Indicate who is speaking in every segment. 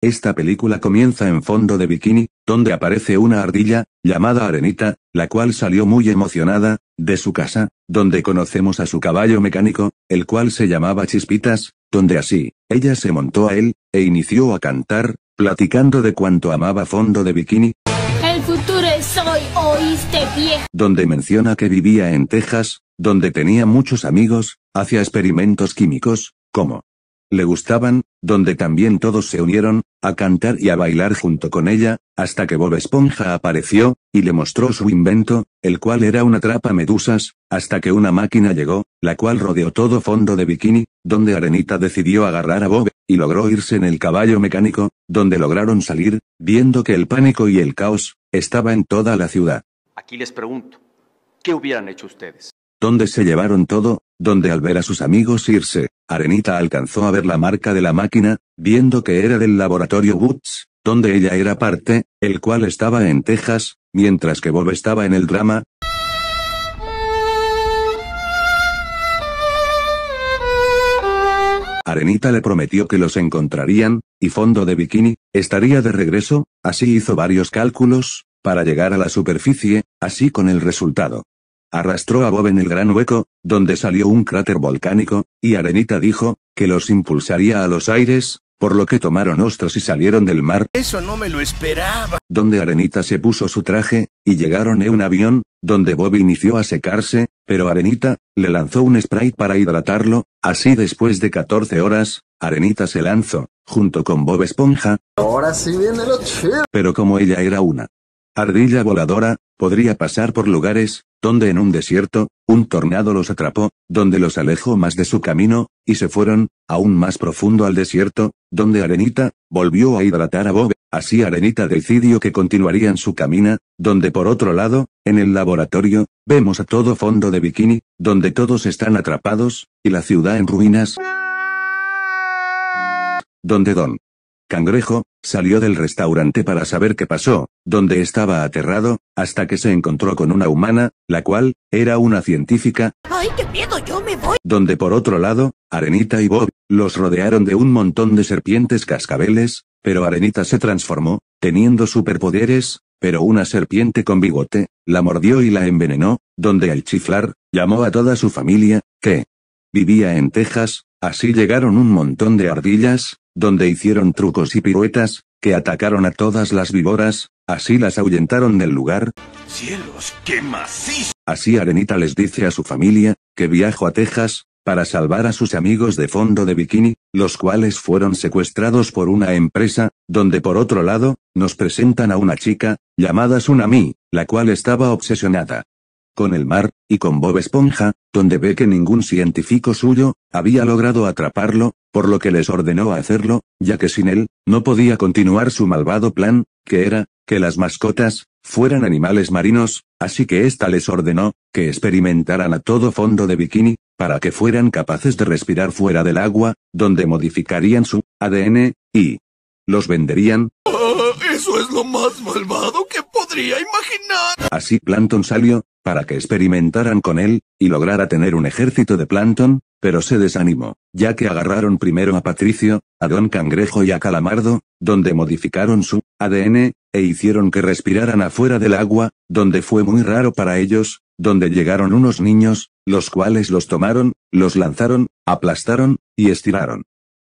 Speaker 1: Esta película comienza en fondo de bikini, donde aparece una ardilla, llamada Arenita, la cual salió muy emocionada, de su casa, donde conocemos a su caballo mecánico, el cual se llamaba Chispitas, donde así, ella se montó a él, e inició a cantar, platicando de cuánto amaba fondo de bikini. El futuro es hoy, oíste bien. Donde menciona que vivía en Texas, donde tenía muchos amigos, hacía experimentos químicos, como le gustaban, donde también todos se unieron, a cantar y a bailar junto con ella, hasta que Bob Esponja apareció, y le mostró su invento, el cual era una trapa medusas, hasta que una máquina llegó, la cual rodeó todo fondo de bikini, donde Arenita decidió agarrar a Bob, y logró irse en el caballo mecánico, donde lograron salir, viendo que el pánico y el caos, estaba en toda la ciudad. Aquí les pregunto, ¿qué hubieran hecho ustedes? ¿Dónde se llevaron todo? donde al ver a sus amigos irse, Arenita alcanzó a ver la marca de la máquina, viendo que era del laboratorio Woods, donde ella era parte, el cual estaba en Texas, mientras que Bob estaba en el drama. Arenita le prometió que los encontrarían, y Fondo de Bikini, estaría de regreso, así hizo varios cálculos, para llegar a la superficie, así con el resultado. Arrastró a Bob en el gran hueco, donde salió un cráter volcánico, y Arenita dijo, que los impulsaría a los aires, por lo que tomaron ostras y salieron del mar. Eso no me lo esperaba. Donde Arenita se puso su traje, y llegaron en un avión, donde Bob inició a secarse, pero Arenita, le lanzó un spray para hidratarlo, así después de 14 horas, Arenita se lanzó, junto con Bob Esponja. Ahora sí viene lo Pero como ella era una ardilla voladora, podría pasar por lugares, donde en un desierto, un tornado los atrapó, donde los alejó más de su camino, y se fueron, aún más profundo al desierto, donde Arenita, volvió a hidratar a Bob, así Arenita decidió que continuarían su camina, donde por otro lado, en el laboratorio, vemos a todo fondo de bikini, donde todos están atrapados, y la ciudad en ruinas, donde Don Cangrejo, salió del restaurante para saber qué pasó, donde estaba aterrado, hasta que se encontró con una humana, la cual, era una científica. ¡Ay, qué miedo, yo me voy! Donde por otro lado, Arenita y Bob, los rodearon de un montón de serpientes cascabeles, pero Arenita se transformó, teniendo superpoderes, pero una serpiente con bigote, la mordió y la envenenó, donde al chiflar, llamó a toda su familia, que vivía en Texas, así llegaron un montón de ardillas, donde hicieron trucos y piruetas, que atacaron a todas las víboras, así las ahuyentaron del lugar. ¡Cielos, qué macizo! Así Arenita les dice a su familia, que viajó a Texas, para salvar a sus amigos de fondo de bikini, los cuales fueron secuestrados por una empresa, donde por otro lado, nos presentan a una chica, llamada Sunami, la cual estaba obsesionada con el mar, y con Bob Esponja, donde ve que ningún científico suyo, había logrado atraparlo, por lo que les ordenó hacerlo, ya que sin él, no podía continuar su malvado plan, que era, que las mascotas, fueran animales marinos, así que ésta les ordenó, que experimentaran a todo fondo de bikini, para que fueran capaces de respirar fuera del agua, donde modificarían su ADN, y los venderían. Ah, eso es lo más malvado que podría imaginar. Así Planton salió, para que experimentaran con él, y lograra tener un ejército de Planton, pero se desanimó, ya que agarraron primero a Patricio, a Don Cangrejo y a Calamardo, donde modificaron su ADN, e hicieron que respiraran afuera del agua, donde fue muy raro para ellos, donde llegaron unos niños, los cuales los tomaron, los lanzaron, aplastaron, y estiraron.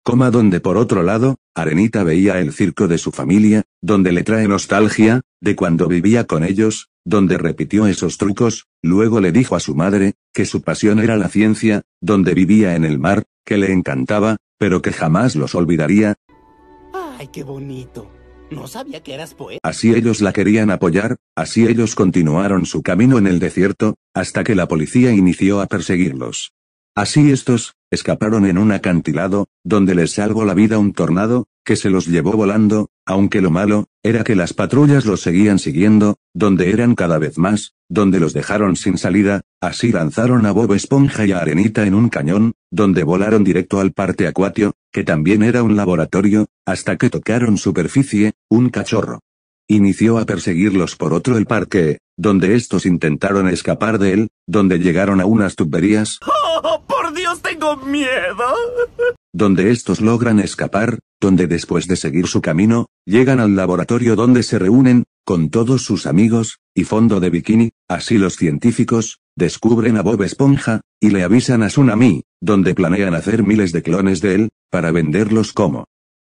Speaker 1: Coma donde por otro lado, Arenita veía el circo de su familia, donde le trae nostalgia, de cuando vivía con ellos, donde repitió esos trucos, luego le dijo a su madre, que su pasión era la ciencia, donde vivía en el mar, que le encantaba, pero que jamás los olvidaría. ¡Ay, qué bonito! No sabía que eras poeta. Así ellos la querían apoyar, así ellos continuaron su camino en el desierto, hasta que la policía inició a perseguirlos. Así estos, escaparon en un acantilado, donde les salvó la vida un tornado, que se los llevó volando, aunque lo malo, era que las patrullas los seguían siguiendo, donde eran cada vez más, donde los dejaron sin salida, así lanzaron a Bob Esponja y a Arenita en un cañón, donde volaron directo al parte acuatio, que también era un laboratorio, hasta que tocaron superficie, un cachorro. Inició a perseguirlos por otro el parque, donde estos intentaron escapar de él, donde llegaron a unas tuberías. ¡Oh, por Dios, tengo miedo! donde estos logran escapar, donde después de seguir su camino, llegan al laboratorio donde se reúnen, con todos sus amigos, y fondo de bikini, así los científicos, descubren a Bob Esponja, y le avisan a Tsunami, donde planean hacer miles de clones de él, para venderlos como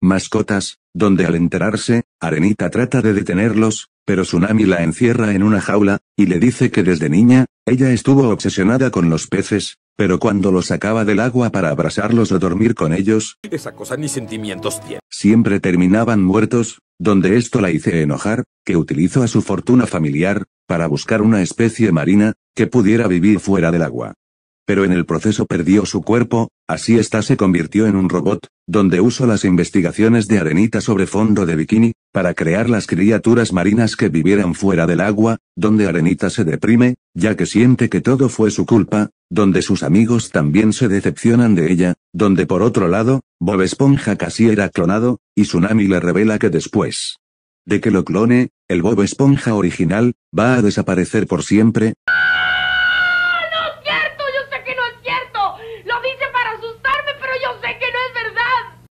Speaker 1: mascotas, donde al enterarse, Arenita trata de detenerlos, pero Tsunami la encierra en una jaula, y le dice que desde niña, ella estuvo obsesionada con los peces, pero cuando los sacaba del agua para abrazarlos o dormir con ellos, esa cosa ni sentimientos Siempre terminaban muertos, donde esto la hice enojar, que utilizó a su fortuna familiar, para buscar una especie marina, que pudiera vivir fuera del agua. Pero en el proceso perdió su cuerpo, Así esta se convirtió en un robot, donde uso las investigaciones de arenita sobre fondo de bikini, para crear las criaturas marinas que vivieran fuera del agua, donde arenita se deprime, ya que siente que todo fue su culpa, donde sus amigos también se decepcionan de ella, donde por otro lado, Bob Esponja casi era clonado, y Tsunami le revela que después de que lo clone, el Bob Esponja original, va a desaparecer por siempre.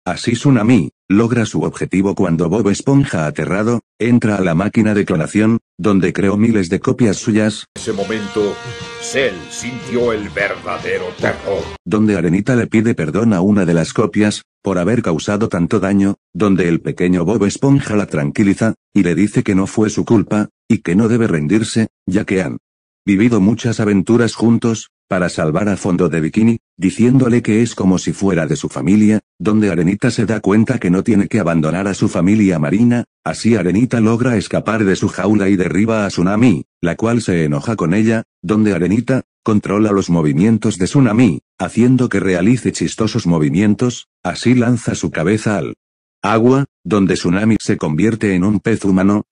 Speaker 1: Así Tsunami, logra su objetivo cuando Bob Esponja aterrado, entra a la máquina de clonación, donde creó miles de copias suyas. En ese momento, Cell sintió el verdadero terror. Donde Arenita le pide perdón a una de las copias, por haber causado tanto daño, donde el pequeño Bob Esponja la tranquiliza, y le dice que no fue su culpa, y que no debe rendirse, ya que han vivido muchas aventuras juntos, para salvar a fondo de Bikini, diciéndole que es como si fuera de su familia, donde Arenita se da cuenta que no tiene que abandonar a su familia marina, así Arenita logra escapar de su jaula y derriba a Tsunami, la cual se enoja con ella, donde Arenita, controla los movimientos de Tsunami, haciendo que realice chistosos movimientos, así lanza su cabeza al agua, donde Tsunami se convierte en un pez humano,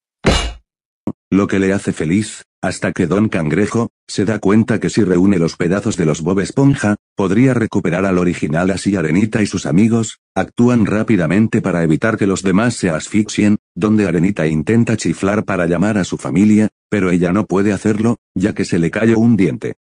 Speaker 1: lo que le hace feliz, hasta que Don Cangrejo, se da cuenta que si reúne los pedazos de los Bob Esponja, podría recuperar al original así Arenita y sus amigos, actúan rápidamente para evitar que los demás se asfixien, donde Arenita intenta chiflar para llamar a su familia, pero ella no puede hacerlo, ya que se le cayó un diente.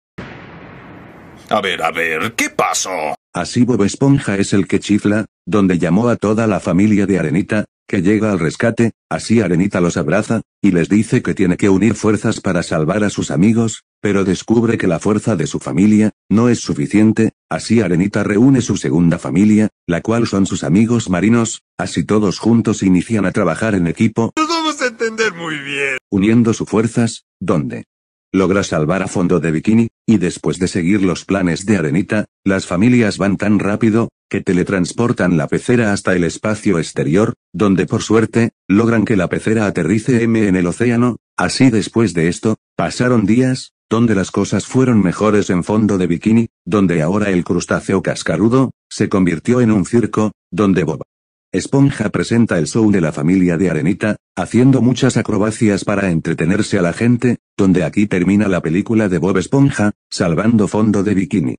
Speaker 1: A ver, a ver, ¿qué pasó? Así Bob Esponja es el que chifla, donde llamó a toda la familia de Arenita, que llega al rescate, así Arenita los abraza, y les dice que tiene que unir fuerzas para salvar a sus amigos, pero descubre que la fuerza de su familia, no es suficiente, así Arenita reúne su segunda familia, la cual son sus amigos marinos, así todos juntos inician a trabajar en equipo. vamos entender muy bien. Uniendo sus fuerzas, donde logra salvar a fondo de Bikini, y después de seguir los planes de Arenita, las familias van tan rápido, que teletransportan la pecera hasta el espacio exterior, donde por suerte, logran que la pecera aterrice M en el océano, así después de esto, pasaron días, donde las cosas fueron mejores en fondo de bikini, donde ahora el crustáceo cascarudo, se convirtió en un circo, donde Bob Esponja presenta el show de la familia de Arenita, haciendo muchas acrobacias para entretenerse a la gente, donde aquí termina la película de Bob Esponja, salvando fondo de bikini.